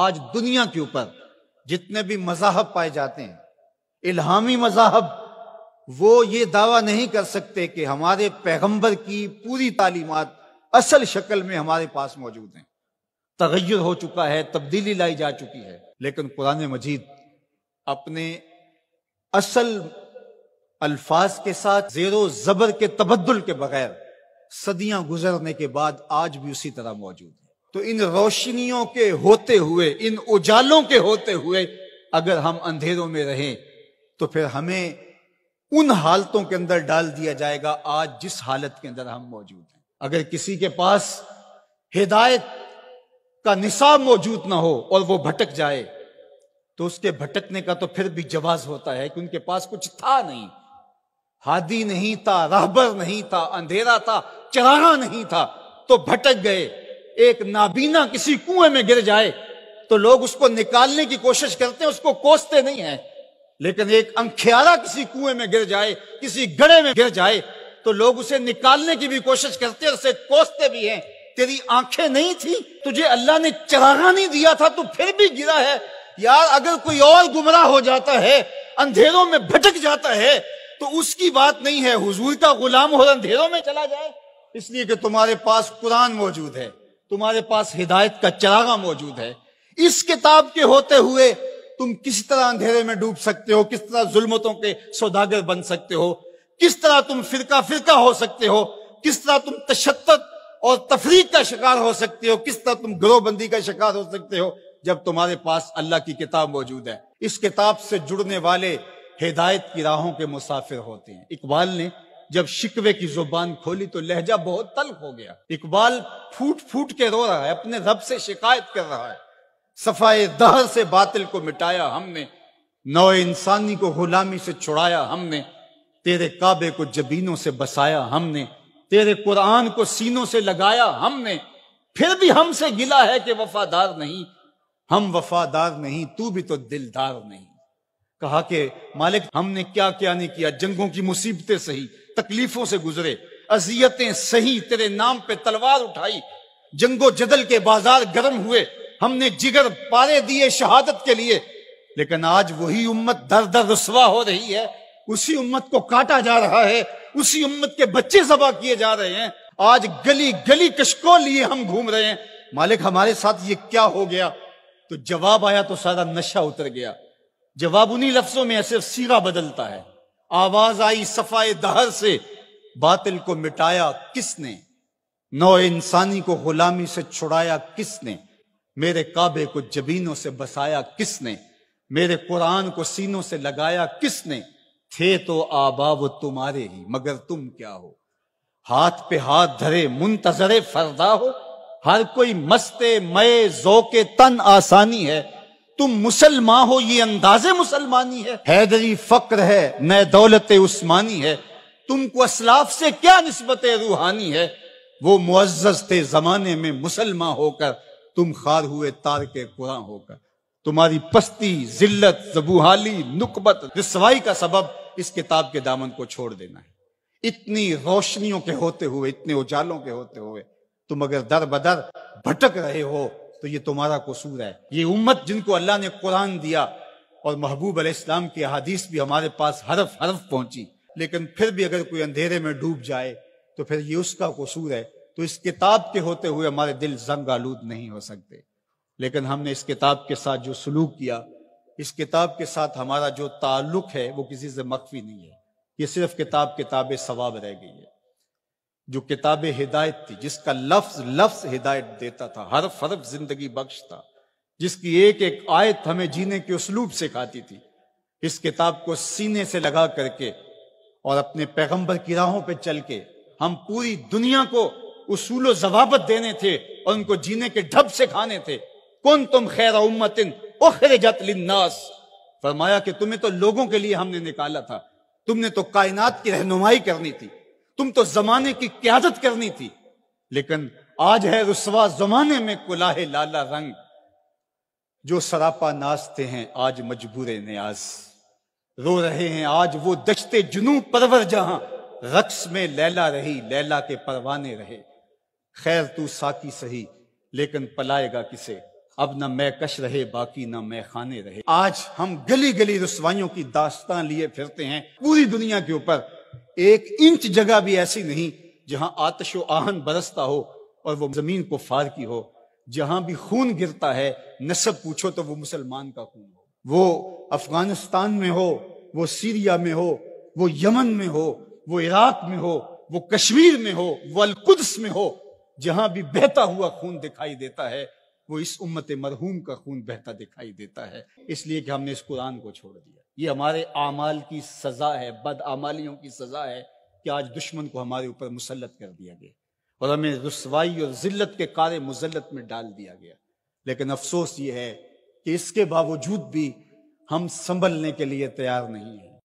आज दुनिया के ऊपर जितने भी मजाहब पाए जाते हैं इल्हामी मजाहब वो ये दावा नहीं कर सकते कि हमारे पैगंबर की पूरी तालीमत असल शक्ल में हमारे पास मौजूद हैं तगैर हो चुका है तब्दीली लाई जा चुकी है लेकिन कुरान मजीद अपने असल अल्फाज के साथ जेरो जबर के तबदल के बगैर सदियां गुजरने के बाद आज भी उसी तरह मौजूद है तो इन रोशनियों के होते हुए इन उजालों के होते हुए अगर हम अंधेरों में रहें तो फिर हमें उन हालतों के अंदर डाल दिया जाएगा आज जिस हालत के अंदर हम मौजूद हैं अगर किसी के पास हिदायत का निसाब मौजूद ना हो और वो भटक जाए तो उसके भटकने का तो फिर भी जवाब होता है कि उनके पास कुछ था नहीं हादी नहीं था राहबर नहीं था अंधेरा था चराना नहीं था तो भटक गए एक नाबीना किसी कुएं में गिर जाए तो लोग उसको निकालने की कोशिश करते हैं उसको कोसते नहीं है लेकिन एक अंख्यारा किसी कुएं में गिर जाए किसी गड़े में गिर जाए तो लोग उसे निकालने की भी कोशिश करते हैं उसे कोसते भी हैं तेरी आंखें नहीं थी तुझे अल्लाह ने चरागा नहीं दिया था तू फिर भी गिरा है यार अगर कोई और गुमराह हो जाता है अंधेरों में भटक जाता है तो उसकी बात नहीं है हुजूर का गुलाम हो अंधेरों में चला जाए इसलिए कि तुम्हारे पास कुरान मौजूद है तुम्हारे पास हिदायत का चरागा मौजूद है इस किताब के होते हुए तुम किस तरह अंधेरे में डूब सकते हो किस तरह जुल्मतों के सौदागर बन सकते हो किस तरह तुम फिरका फिरका हो सकते हो किस तरह तुम तशत और तफरीक का शिकार हो सकते हो किस तरह तुम ग्रोहबंदी का शिकार हो सकते हो जब तुम्हारे पास अल्लाह की किताब मौजूद है इस किताब से जुड़ने वाले हिदायत की राहों के मुसाफिर होते हैं इकबाल ने जब शिकवे की जुबान खोली तो लहजा बहुत तल्ख हो गया इकबाल फूट फूट के रो रहा है अपने रब से शिकायत कर रहा है सफाए दहर से बातिल को मिटाया हमने नौ इंसानी को गुलामी से छुड़ाया हमने तेरे काबे को जबीनों से बसाया हमने तेरे कुरान को सीनों से लगाया हमने फिर भी हमसे गिला है कि वफादार नहीं हम वफादार नहीं तू भी तो दिलदार नहीं कहा कि मालिक हमने क्या क्या नहीं किया जंगों की मुसीबतें सही तकलीफों से गुजरे अजियतें सही तेरे नाम पे तलवार उठाई जंगो जदल के बाजार गर्म हुए हमने जिगर पारे दिए शहादत के लिए लेकिन आज वही उम्मत दर दर रसवा हो रही है उसी उम्मत को काटा जा रहा है उसी उम्मत के बच्चे जबा किए जा रहे हैं आज गली गली कशको लिए हम घूम रहे हैं मालिक हमारे साथ ये क्या हो गया तो जवाब आया तो सारा नशा उतर गया जवाब उन्हीं लफ्जों में ऐसे सीरा बदलता है आवाज आई सफाए दहर से बातिल को मिटाया किसने नौ इंसानी को गुलामी से छुड़ाया किसने मेरे काबे को जबीनों से बसाया किसने मेरे कुरान को सीनों से लगाया किसने थे तो आबाब तुम्हारे ही मगर तुम क्या हो हाथ पे हाथ धरे मुंतजरे फरदा हो हर कोई मस्ते मय जो के तन आसानी है तुम मुसलमान हो ये अंदाजे मुसलमानी है हैदरी फक्र है मैं दौलत उस्मानी है तुमको असलाफ से क्या नस्बत रूहानी है वो मुआज थे जमाने में मुसलमान होकर तुम खार हुए तार के कुरान होकर तुम्हारी पस्ती जिल्लत जबूहाली नुकबत रसवाई का सबब इस किताब के दामन को छोड़ देना है इतनी रोशनियों के होते हुए इतने उजालों के होते हुए तुम अगर दर बदर भटक रहे हो तो ये तुम्हारा कसूर है ये उम्मत जिनको अल्लाह ने कुरान दिया और महबूब अलैहिस्सलाम की अदीस भी हमारे पास हरफ हरफ पहुंची लेकिन फिर भी अगर कोई अंधेरे में डूब जाए तो फिर ये उसका कसूर है तो इस किताब के होते हुए हमारे दिल जंग आलूद नहीं हो सकते लेकिन हमने इस किताब के साथ जो सलूक किया इस किताब के साथ हमारा जो ताल्लुक है वो किसी से मख्फी नहीं है ये सिर्फ किताब किताब सवाब रह गई है जो किताब हिदायत थी जिसका लफ्ज लफ्ज हिदायत देता था हर फर्फ जिंदगी बख्श था जिसकी एक एक आयत हमें जीने के उसलूब सिखाती थी इस किताब को सीने से लगा करके और अपने पैगंबर की राहों पर चल के हम पूरी दुनिया को उसूल जवाबत देने थे और उनको जीने के ढब सिखाने थे कौन तुम खैर उम्मतिन उखरजत फरमाया कि तुम्हें तो लोगों के लिए हमने निकाला था तुमने तो कायनात की रहनुमाई करनी थी तुम तो जमाने की क्यादत करनी थी लेकिन आज है रुसवा जमाने में कुलाहे लाला रंग जो सरापा नाचते हैं आज मजबूर न्याज रो रहे हैं आज वो दशते जुनू परवर जहां रक्स में लैला रही लैला के परवाने रहे खैर तू साकी सही लेकिन पलाएगा किसे अब न मैं कश रहे बाकी न मैं खाने रहे आज हम गली गली रसवाइयों की दास्तान लिए फिरते हैं पूरी दुनिया के ऊपर एक इंच जगह भी ऐसी नहीं जहां आतश आहन बरसता हो और वो जमीन को फार की हो जहां भी खून गिरता है नस्ब पूछो तो वो मुसलमान का खून हो वो अफगानिस्तान में हो वो सीरिया में हो वो यमन में हो वो इराक में हो वो कश्मीर में हो वो अलकुदस में हो जहां भी बहता हुआ खून दिखाई देता है वो इस उम्मत मरहूम का खून बहता दिखाई देता है इसलिए कि हमने इस कुरान को छोड़ दिया ये हमारे आमाल की सज़ा है बद आमालियों की सज़ा है कि आज दुश्मन को हमारे ऊपर मुसलत कर दिया गया और हमें रसवाई और ज़िल्लत के कार मुजलत में डाल दिया गया लेकिन अफसोस ये है कि इसके बावजूद भी हम संभलने के लिए तैयार नहीं है